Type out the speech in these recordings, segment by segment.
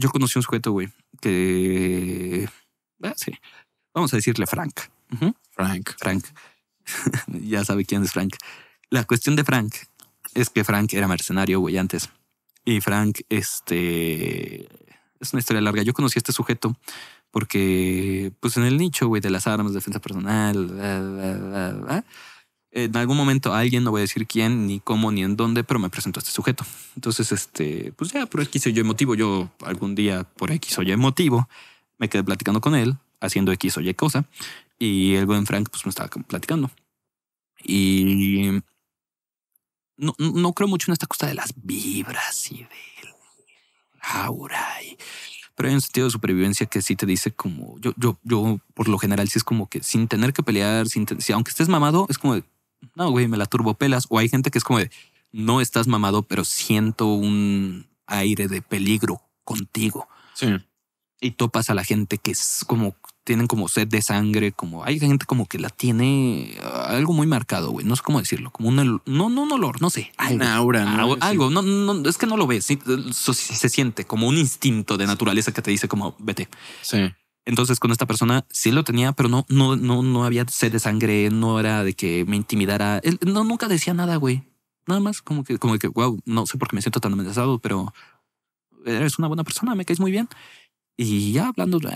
Yo conocí un sujeto, güey, que... Ah, sí. Vamos a decirle Frank. Frank. Frank. ya sabe quién es Frank. La cuestión de Frank es que Frank era mercenario, güey, antes. Y Frank, este... Es una historia larga. Yo conocí a este sujeto porque, pues en el nicho, güey, de las armas, defensa personal, en algún momento alguien, no voy a decir quién, ni cómo, ni en dónde, pero me presentó a este sujeto. Entonces, este, pues ya, por X o yo motivo, yo algún día por X o Y motivo, me quedé platicando con él, haciendo X o Y cosa, y el buen Frank pues me estaba platicando. Y no, creo mucho en esta cosa de las vibras y del aura, pero hay un sentido de supervivencia que sí te dice como, yo, yo, yo por lo general sí es como que sin tener que pelear, sin, aunque estés mamado, es como no, güey, me la turbopelas. O hay gente que es como de, no estás mamado, pero siento un aire de peligro contigo. Sí. Y topas a la gente que es como, tienen como sed de sangre, como hay gente como que la tiene ah, algo muy marcado, güey. No sé cómo decirlo, como un, no, no un olor, no sé. Algo, Una aura, Algo, no, es que no lo ves. Se, se siente como un instinto de naturaleza que te dice como, vete. Sí. Entonces con esta persona sí lo tenía, pero no, no, no, no había sed de sangre, no era de que me intimidara. Él no, nunca decía nada, güey. Nada más como que, como que, wow, no sé por qué me siento tan amenazado, pero eres una buena persona, me caes muy bien. Y ya hablando, me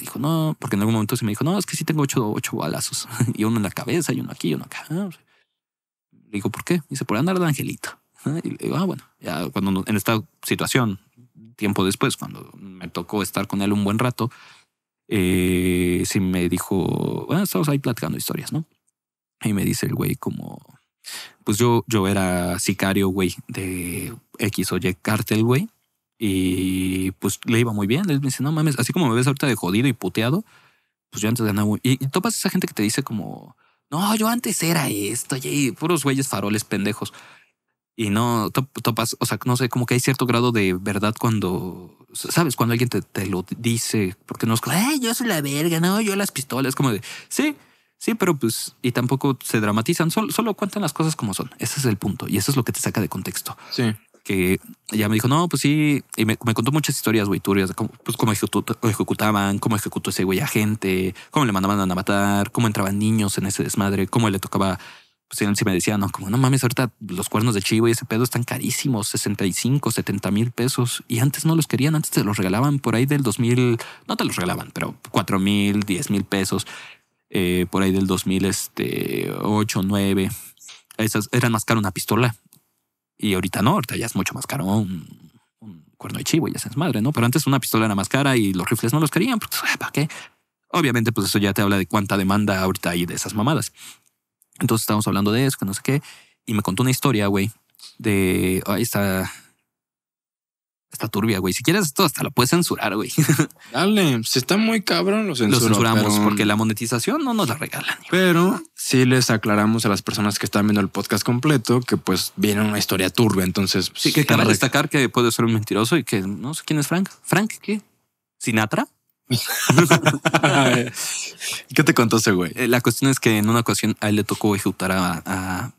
dijo, no, porque en algún momento se me dijo, no, es que sí tengo ocho, ocho balazos y uno en la cabeza y uno aquí y uno acá. Le digo, ¿por qué? Y se puede andar de angelito. Y le digo, ah, bueno, ya cuando en esta situación, tiempo después, cuando me tocó estar con él un buen rato, eh, sí me dijo, bueno, estamos ahí platicando historias, ¿no? Y me dice el güey como, pues yo, yo era sicario, güey, de X o Y cartel, güey. Y pues le iba muy bien. Él me dice, no mames, así como me ves ahorita de jodido y puteado, pues yo antes ganaba. Y, y topas esa gente que te dice como, no, yo antes era esto, y puros güeyes faroles pendejos y no topas, o sea, no sé, como que hay cierto grado de verdad cuando, sabes, cuando alguien te, lo dice, porque no es como, yo soy la verga, no, yo las pistolas, como de, sí, sí, pero pues, y tampoco se dramatizan, solo, solo cuentan las cosas como son, ese es el punto, y eso es lo que te saca de contexto. Sí. Que ya me dijo, no, pues sí, y me, contó muchas historias, güey, turias, de cómo, pues, ejecutaban, cómo ejecutó ese güey a gente, cómo le mandaban a matar, cómo entraban niños en ese desmadre, cómo le tocaba pues él me decía, no, como no mames, ahorita los cuernos de chivo y ese pedo están carísimos, 65, 70 mil pesos. Y antes no los querían, antes te los regalaban por ahí del 2000, no te los regalaban, pero 4 mil, 10 mil pesos, eh, por ahí del 2008, este, 9. Esas eran más caro una pistola. Y ahorita no, ahorita ya es mucho más caro un, cuerno de chivo y ya es madre, ¿no? Pero antes una pistola era más cara y los rifles no los querían, porque, pues, ¿para qué? Obviamente, pues eso ya te habla de cuánta demanda ahorita hay de esas mamadas. Entonces estábamos hablando de eso, que no sé qué. Y me contó una historia, güey, de... Ahí está... Está turbia, güey. Si quieres esto, hasta lo puedes censurar, güey. Dale, si está muy cabrón, lo, censuramos porque la monetización no nos la regalan. Pero sí les aclaramos a las personas que están viendo el podcast completo que pues viene una historia turbia, entonces... sí, que pues, cabe destacar que puede ser un mentiroso y que no sé quién es Frank. ¿Frank qué? ¿Sinatra? ¿Qué te contó ese güey? Eh, la cuestión es que en una ocasión a él le tocó ejecutar a,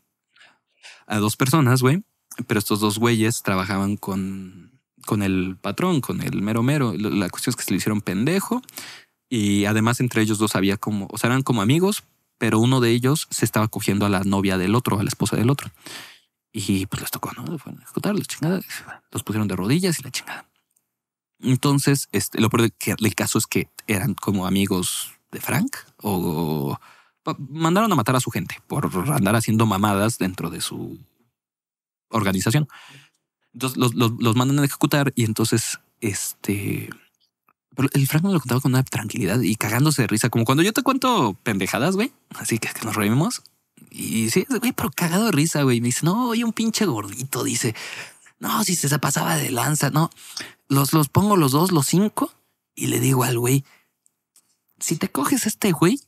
dos personas, güey. Pero estos dos güeyes trabajaban con, con el patrón, con el mero mero. La cuestión es que se le hicieron pendejo. Y además entre ellos dos había como, o sea, eran como amigos, pero uno de ellos se estaba cogiendo a la novia del otro, a la esposa del otro. Y pues les tocó, ¿no? Fueron a ejecutar los Los pusieron de rodillas y la chingada. Entonces, este, lo peor del caso es que eran como amigos de Frank o, mandaron a matar a su gente por andar haciendo mamadas dentro de su organización. Entonces los, mandan a ejecutar y entonces este... Pero el Frank me lo contaba con una tranquilidad y cagándose de risa, como cuando yo te cuento pendejadas, güey. Así que, que nos reímos. Y sí, güey, pero cagado de risa, güey. Me dice, no, hay un pinche gordito, dice. No, si se pasaba de lanza, no. Los, los pongo los dos, los cinco, y le digo al güey, si te coges a este güey,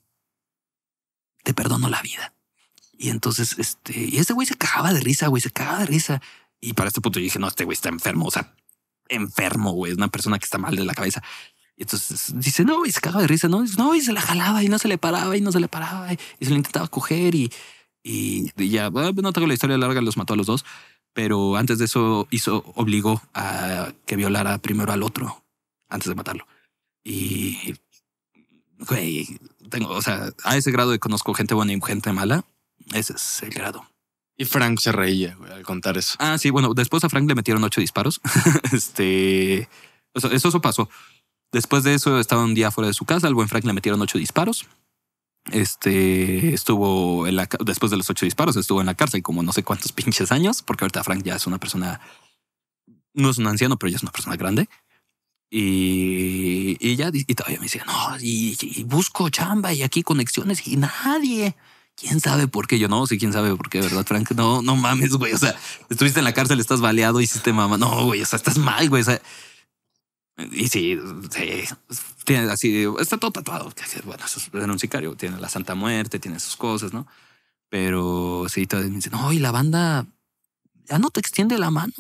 te perdono la vida. Y entonces, este, y este güey se cagaba de risa, güey, se cagaba de risa. Y para este punto yo dije, no, este güey está enfermo, o sea, enfermo, güey, es una persona que está mal de la cabeza. Y entonces dice, no, y se cagaba de risa, no, y, no, y se la jalaba y no se le paraba y no se le paraba y, se lo intentaba coger y, y, ya, ah, no tengo la historia larga, los mató a los dos, pero antes de eso hizo, obligó a que violara primero al otro antes de matarlo. Y güey, tengo, o sea, a ese grado de conozco gente buena y gente mala, ese es el grado. Y Frank se reía al contar eso. Ah, sí, bueno, después a Frank le metieron ocho disparos. este, eso, eso pasó. Después de eso estaba un día fuera de su casa, al buen Frank le metieron ocho disparos. Este estuvo en la, después de los ocho disparos, estuvo en la cárcel como no sé cuántos pinches años, porque ahorita Frank ya es una persona, no es un anciano, pero ya es una persona grande. Y, y ya, y todavía me dice no, y, busco chamba y aquí conexiones y nadie. ¿Quién sabe por qué? Yo no, sí, quién sabe por qué, ¿verdad, Frank? No, no mames, güey. O sea, estuviste en la cárcel, estás baleado, hiciste mamá. No, güey, o sea, estás mal, güey. O sea, y sí, sí, tiene así, está todo tatuado. Bueno, era un sicario, tiene la Santa Muerte, tiene sus cosas, ¿no? Pero sí, todavía me dicen, no, y la banda ya no te extiende la mano.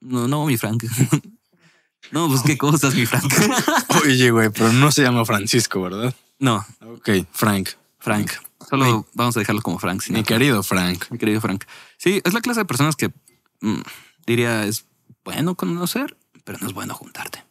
no, no, mi Frank. No, pues qué cosas, mi Frank. Oye, güey, pero no se llama Francisco, ¿verdad? No. Ok, Frank. Frank. Solo vamos a dejarlo como Frank. mi querido Frank. Mi querido Frank. Sí, es la clase de personas que mm, diría es bueno conocer, pero no es bueno juntarte.